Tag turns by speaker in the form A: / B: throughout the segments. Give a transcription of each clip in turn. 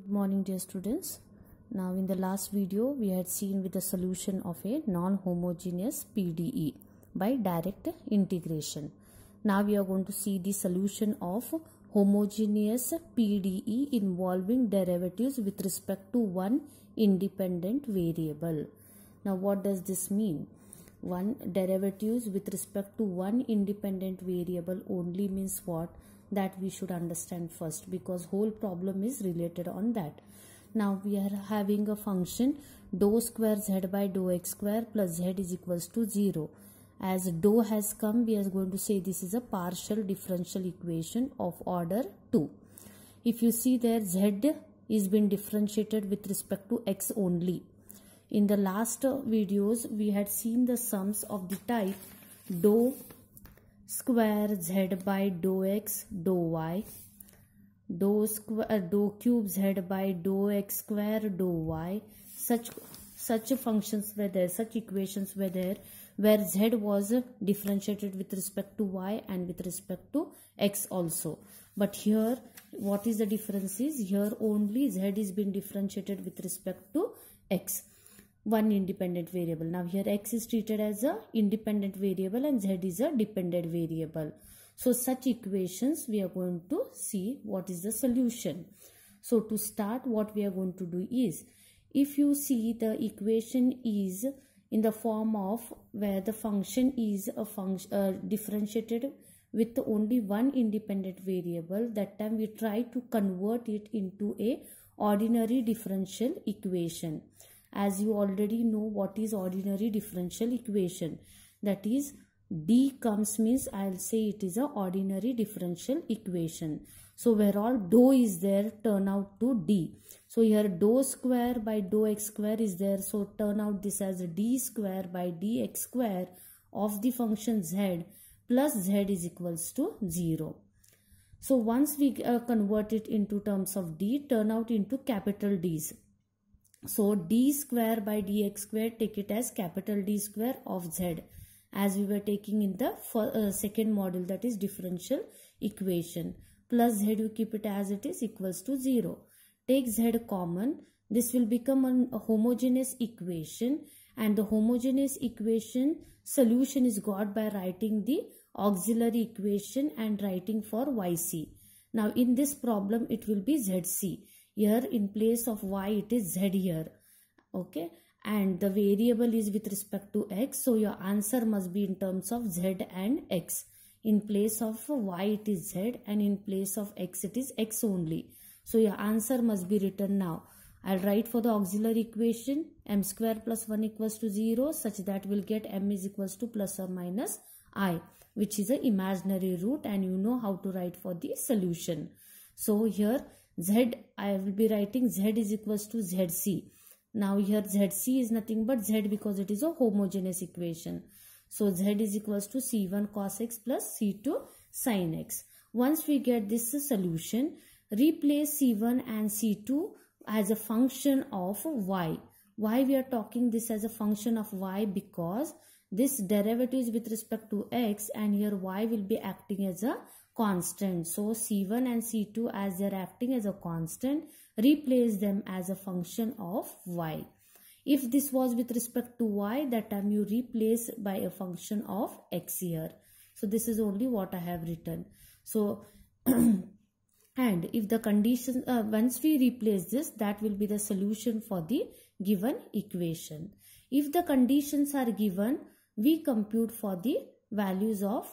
A: Good morning dear students. Now in the last video we had seen with the solution of a non-homogeneous PDE by direct integration. Now we are going to see the solution of homogeneous PDE involving derivatives with respect to one independent variable. Now what does this mean? One derivatives with respect to one independent variable only means what? that we should understand first because whole problem is related on that now we are having a function dou square z by dou x square plus z is equals to 0 as dou has come we are going to say this is a partial differential equation of order 2 if you see there z is being differentiated with respect to x only in the last videos we had seen the sums of the type dou square z by dou x dou y dou square uh, dou cube z by dou x square dou y such such functions were there such equations were there where z was differentiated with respect to y and with respect to x also but here what is the difference is here only z is being differentiated with respect to x one independent variable. Now here x is treated as a independent variable and z is a dependent variable. So such equations we are going to see what is the solution. So to start what we are going to do is if you see the equation is in the form of where the function is a function uh, differentiated with only one independent variable that time we try to convert it into a ordinary differential equation as you already know what is ordinary differential equation that is D comes means I'll say it is a ordinary differential equation. So where all dou is there turn out to D. So here dou square by dou x square is there. So turn out this as D square by dx square of the function z plus z is equals to 0. So once we uh, convert it into terms of D turn out into capital D's. So d square by dx square take it as capital D square of z as we were taking in the uh, second model that is differential equation plus z we keep it as it is equals to 0. Take z common this will become an, a homogeneous equation and the homogeneous equation solution is got by writing the auxiliary equation and writing for yc. Now in this problem it will be zc here in place of y it is z here. Okay. And the variable is with respect to x. So your answer must be in terms of z and x. In place of y it is z and in place of x it is x only. So your answer must be written now. I'll write for the auxiliary equation m square plus 1 equals to 0 such that we'll get m is equals to plus or minus i which is an imaginary root and you know how to write for the solution. So here z I will be writing Z is equals to ZC. Now here ZC is nothing but Z because it is a homogeneous equation. So Z is equals to C1 cos x plus C2 sin x. Once we get this solution, replace C1 and C2 as a function of y. Why we are talking this as a function of y? Because this derivative is with respect to x and here y will be acting as a constant. So C1 and C2 as they are acting as a constant, replace them as a function of y. If this was with respect to y, that time you replace by a function of x here. So this is only what I have written. So and if the condition, uh, once we replace this, that will be the solution for the given equation. If the conditions are given, we compute for the values of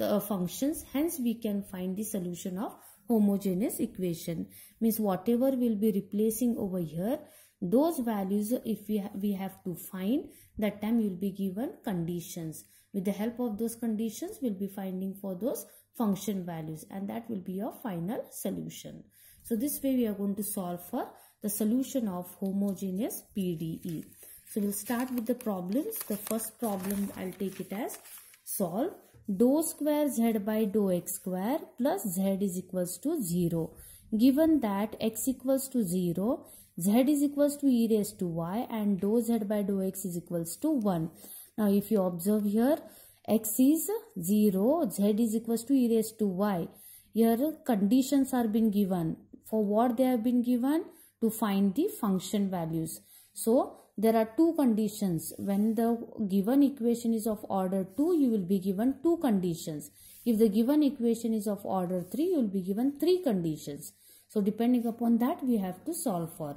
A: the functions hence we can find the solution of homogeneous equation means whatever will be replacing over here those values if we, ha we have to find that time you will be given conditions with the help of those conditions we'll be finding for those function values and that will be your final solution so this way we are going to solve for the solution of homogeneous PDE so we'll start with the problems the first problem I'll take it as solve dou square z by dou x square plus z is equals to 0. Given that x equals to 0, z is equals to e raised to y and dou z by dou x is equals to 1. Now if you observe here, x is 0, z is equals to e raised to y. Here conditions are been given. For what they have been given? To find the function values. So there are two conditions when the given equation is of order 2 you will be given two conditions if the given equation is of order 3 you will be given three conditions so depending upon that we have to solve for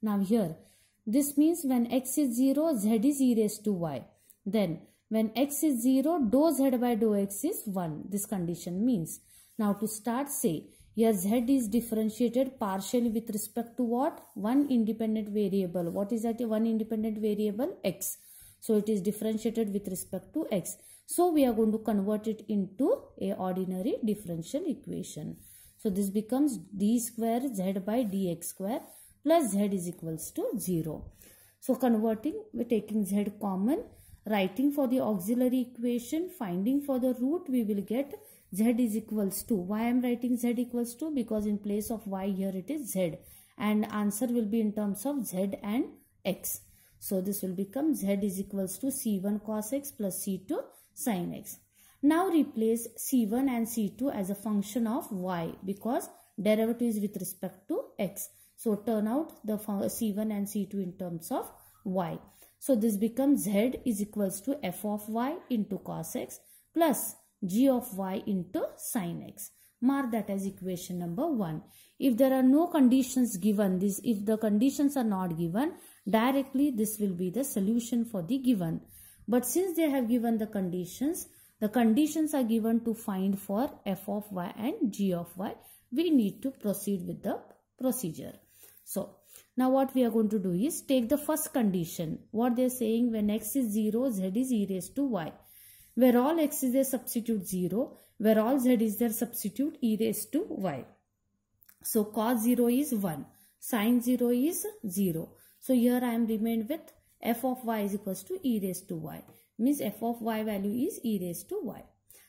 A: now here this means when x is 0 z is e raised to y then when x is 0 dou z by dou x is 1 this condition means now to start say here z is differentiated partially with respect to what? One independent variable. What is that? One independent variable x. So it is differentiated with respect to x. So we are going to convert it into a ordinary differential equation. So this becomes d square z by dx square plus z is equals to 0. So converting, we taking z common, writing for the auxiliary equation, finding for the root, we will get z is equals to why i'm writing z equals to because in place of y here it is z and answer will be in terms of z and x so this will become z is equals to c1 cos x plus c2 sin x now replace c1 and c2 as a function of y because derivative is with respect to x so turn out the c1 and c2 in terms of y so this becomes z is equals to f of y into cos x plus g of y into sine x. Mark that as equation number 1. If there are no conditions given, this if the conditions are not given, directly this will be the solution for the given. But since they have given the conditions, the conditions are given to find for f of y and g of y. We need to proceed with the procedure. So, now what we are going to do is take the first condition. What they are saying when x is 0, z is e raised to y where all x is their substitute 0, where all z is their substitute e raised to y. So cos 0 is 1, sin 0 is 0. So here I am remained with f of y is equals to e raised to y. Means f of y value is e raised to y.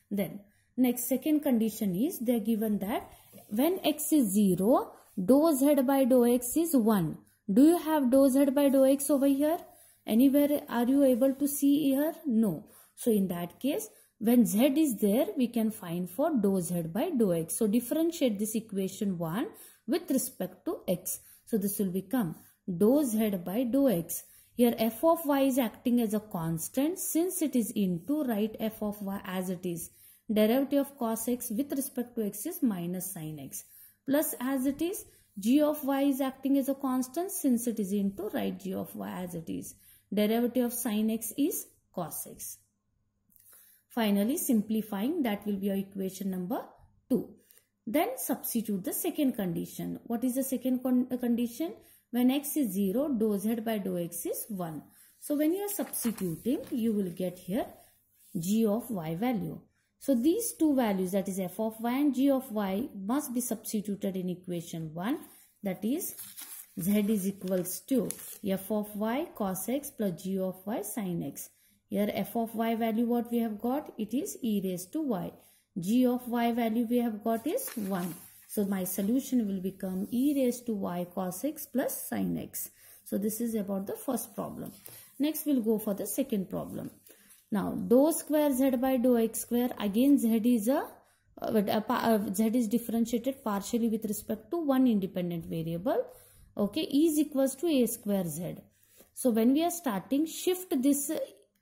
A: Then next second condition is they are given that when x is 0, dou z by dou x is 1. Do you have dou z by dou x over here? Anywhere are you able to see here? No. So in that case, when z is there, we can find for dou z by dou x. So differentiate this equation 1 with respect to x. So this will become dou z by dou x. Here f of y is acting as a constant since it is into right f of y as it is. Derivative of cos x with respect to x is minus sin x. Plus as it is, g of y is acting as a constant since it is into right g of y as it is. Derivative of sin x is cos x. Finally, simplifying that will be your equation number 2. Then substitute the second condition. What is the second con uh, condition? When x is 0, dou z by dou x is 1. So when you are substituting, you will get here g of y value. So these two values that is f of y and g of y must be substituted in equation 1 that is z is equals to f of y cos x plus g of y sin x. Here f of y value what we have got? It is e raised to y. g of y value we have got is 1. So my solution will become e raised to y cos x plus sin x. So this is about the first problem. Next we'll go for the second problem. Now dou square z by dou x square again z is a uh, uh, uh, z is differentiated partially with respect to one independent variable okay e is equals to a square z so when we are starting shift this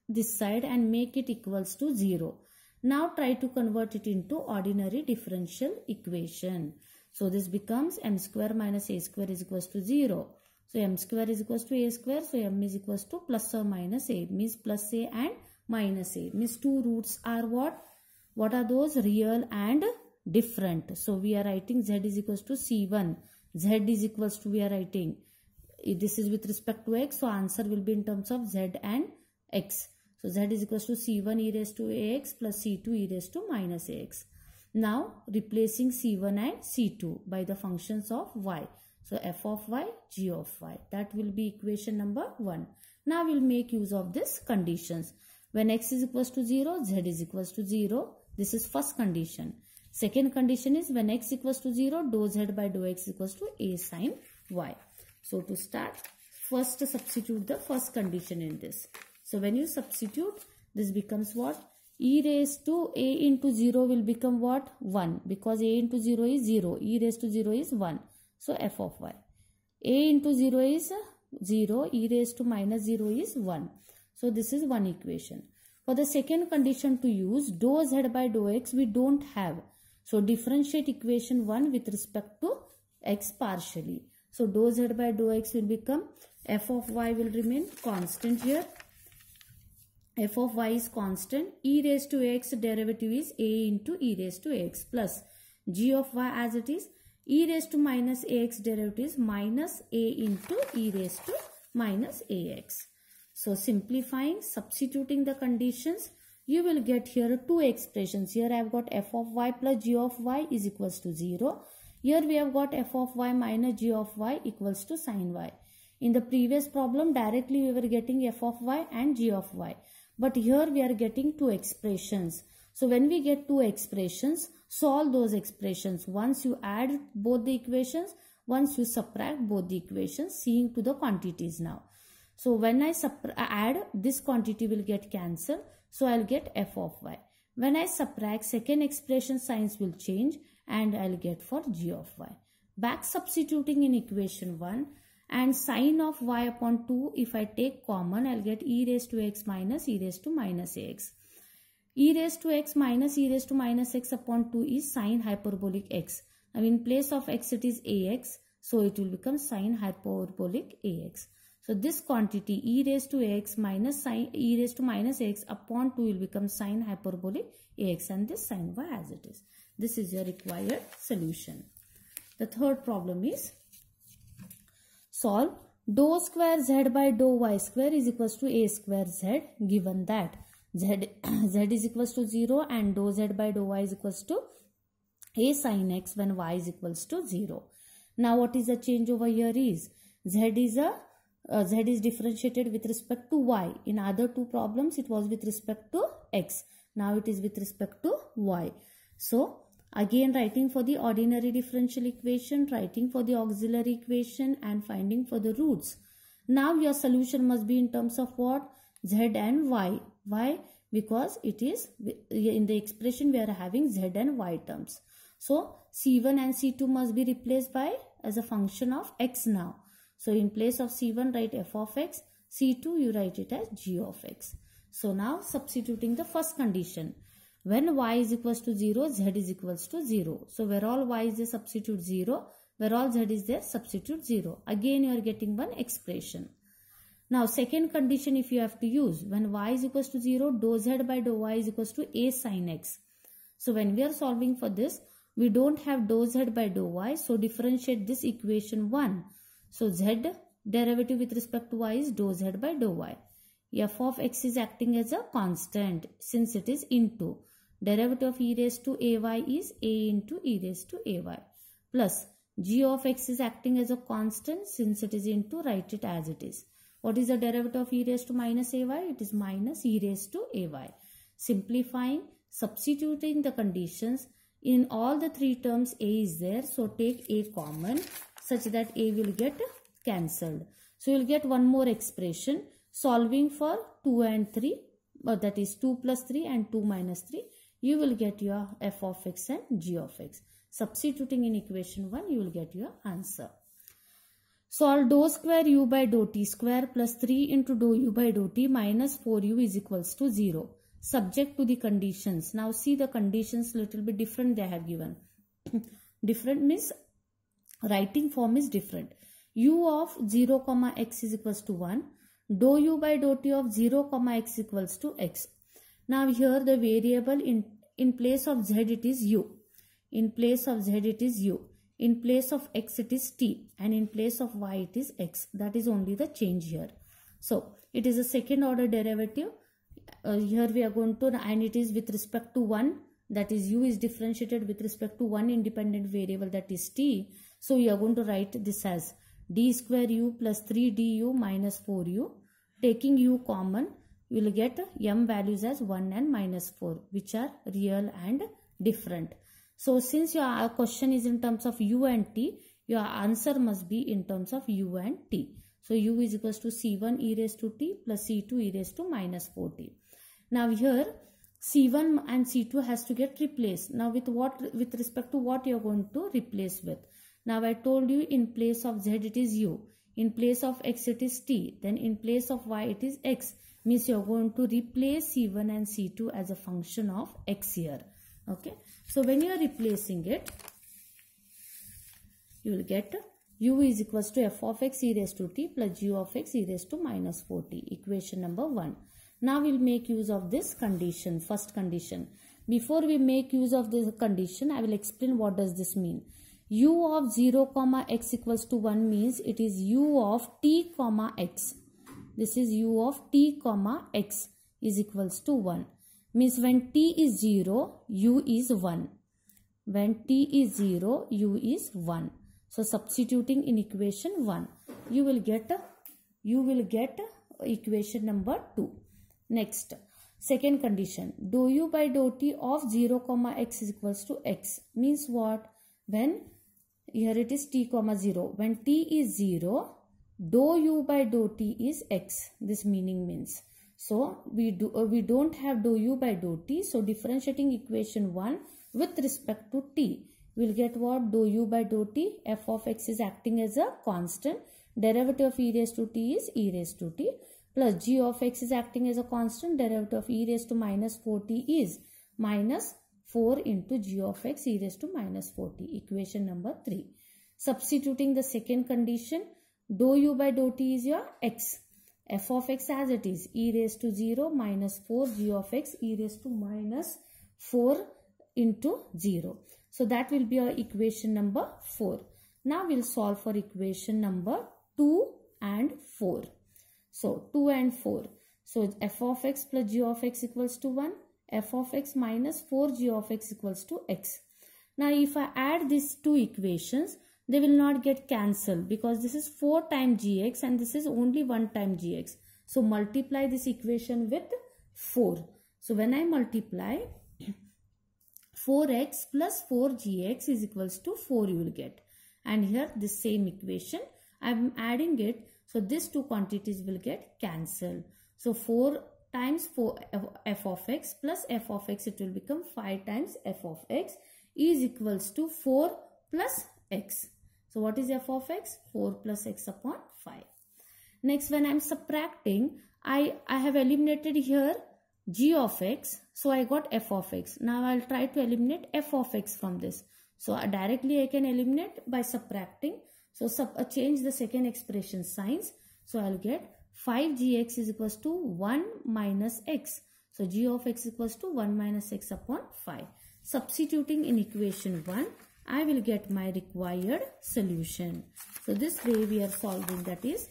A: this side and make it equals to 0. Now try to convert it into ordinary differential equation. So this becomes m square minus a square is equals to 0. So m square is equals to a square. So m is equals to plus or minus a. means plus a and minus a. means two roots are what? What are those? Real and different. So we are writing z is equals to c1. z is equals to we are writing. This is with respect to x. So answer will be in terms of z and x. So z is equals to c1 e raised to ax plus c2 e raised to minus ax. Now replacing c1 and c2 by the functions of y. So f of y, g of y. That will be equation number 1. Now we'll make use of these conditions. When x is equals to 0, z is equals to 0. This is first condition. Second condition is when x equals to 0, dou z by dou x equals to a sine y. So to start, first substitute the first condition in this. So when you substitute, this becomes what? e raised to a into 0 will become what? 1 because a into 0 is 0. e raised to 0 is 1. So f of y. a into 0 is 0. e raised to minus 0 is 1. So this is one equation. For the second condition to use dou z by dou x we don't have. So differentiate equation 1 with respect to x partially. So dou z by dou x will become f of y will remain constant here f of y is constant, e raised to x derivative is a into e raised to x plus g of y as it is, e raised to minus ax derivative is minus a into e raised to minus ax. So simplifying, substituting the conditions, you will get here two expressions. Here I have got f of y plus g of y is equals to 0. Here we have got f of y minus g of y equals to sine y. In the previous problem, directly we were getting f of y and g of y. But here we are getting two expressions. So when we get two expressions, solve those expressions. Once you add both the equations, once you subtract both the equations, seeing to the quantities now. So when I add, this quantity will get cancelled. So I'll get f of y. When I subtract, second expression signs will change and I'll get for g of y. Back substituting in equation 1, and sine of y upon 2 if I take common I'll get e raised to x minus e raised to minus x. E raised to x minus e raised to minus x upon 2 is sine hyperbolic x. Now in place of x it is ax so it will become sine hyperbolic ax. So this quantity e raised to x minus sine e raised to minus x upon 2 will become sine hyperbolic ax and this sine y as it is. This is your required solution. The third problem is solve dou square z by dou y square is equals to a square z given that z, z is equals to 0 and dou z by dou y is equals to a sine x when y is equals to 0. Now what is the change over here is z is a uh, z is differentiated with respect to y. In other two problems it was with respect to x. Now it is with respect to y. So Again writing for the ordinary differential equation, writing for the auxiliary equation and finding for the roots. Now your solution must be in terms of what? Z and Y. Why? Because it is in the expression we are having Z and Y terms. So C1 and C2 must be replaced by as a function of X now. So in place of C1 write f of x, C2 you write it as g of x. So now substituting the first condition when y is equals to 0 z is equals to 0 so where all y is the substitute 0 where all z is there substitute 0 again you are getting one expression now second condition if you have to use when y is equals to 0 dou z by dou y is equals to a sin x so when we are solving for this we don't have dou z by dou y so differentiate this equation 1 so z derivative with respect to y is dou z by dou y f of x is acting as a constant since it is into Derivative of e raised to ay is a into e raised to ay plus g of x is acting as a constant since it is into write it as it is. What is the derivative of e raised to minus ay? It is minus e raised to ay. Simplifying, substituting the conditions in all the three terms a is there. So take a common such that a will get cancelled. So you will get one more expression solving for 2 and 3 uh, that is 2 plus 3 and 2 minus 3 you will get your f of x and g of x. Substituting in equation 1, you will get your answer. Solve dou square u by dou t square plus 3 into dou u by dou t minus 4u is equals to 0. Subject to the conditions. Now see the conditions little bit different they have given. different means writing form is different. u of 0, comma x is equals to 1. Dou u by dou t of 0, comma x equals to x. Now here the variable in, in place of z it is u. In place of z it is u. In place of x it is t and in place of y it is x. That is only the change here. So it is a second order derivative. Uh, here we are going to and it is with respect to 1 that is u is differentiated with respect to one independent variable that is t. So we are going to write this as d square u plus 3 du minus 4u taking u common you will get m values as 1 and minus 4 which are real and different. So since your question is in terms of u and t, your answer must be in terms of u and t. So u is equals to c1 e raised to t plus c2 e raised to minus 4t. Now here c1 and c2 has to get replaced. Now with what with respect to what you are going to replace with. Now I told you in place of z it is u, in place of x it is t, then in place of y it is x means you are going to replace C1 and C2 as a function of x here. Okay. So when you are replacing it, you will get u is equals to f of x e raised to t plus u of x e raised to minus 4t. Equation number 1. Now we will make use of this condition, first condition. Before we make use of this condition, I will explain what does this mean. u of 0 comma x equals to 1 means it is u of t comma x this is u of t comma x is equals to 1. Means when t is 0, u is 1. When t is 0, u is 1. So substituting in equation 1, you will get, you will get equation number 2. Next, second condition, do u by dou t of 0 comma x is equals to x means what? When, here it is t comma 0. When t is 0, dou u by dou t is x this meaning means so we do uh, we don't have dou u by dou t so differentiating equation 1 with respect to t we'll get what dou u by dou t f of x is acting as a constant derivative of e raised to t is e raised to t plus g of x is acting as a constant derivative of e raised to minus 4t is minus 4 into g of x e raised to minus 4t equation number 3 substituting the second condition Dou u by dou t is your x. f of x as it is e raised to 0 minus 4 g of x e raised to minus 4 into 0. So that will be our equation number 4. Now we'll solve for equation number 2 and 4. So 2 and 4. So f of x plus g of x equals to 1. f of x minus 4 g of x equals to x. Now if I add these two equations, they will not get cancelled because this is 4 times gx and this is only 1 time gx. So multiply this equation with 4. So when I multiply 4x plus 4gx is equals to 4 you will get. And here this same equation I am adding it. So these two quantities will get cancelled. So 4 times 4 f of x plus f of x it will become 5 times f of x is equals to 4 plus x. So what is f of x? 4 plus x upon 5. Next, when I'm subtracting, I, I have eliminated here g of x. So I got f of x. Now I'll try to eliminate f of x from this. So uh, directly I can eliminate by subtracting. So sub, uh, change the second expression signs. So I'll get 5gx is equals to 1 minus x. So g of x equals to 1 minus x upon 5. Substituting in equation 1, I will get my required solution. So this way we are solving that is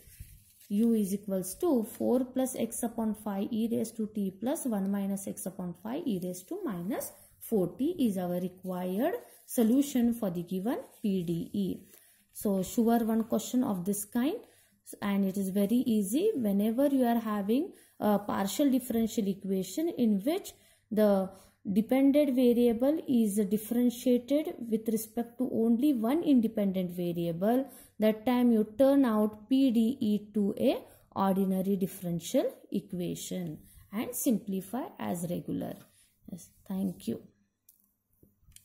A: u is equals to 4 plus x upon 5 e raised to t plus 1 minus x upon 5 e raised to minus forty is our required solution for the given PDE. So sure one question of this kind and it is very easy whenever you are having a partial differential equation in which the dependent variable is differentiated with respect to only one independent variable that time you turn out PDE to a ordinary differential equation and simplify as regular. Yes, thank you.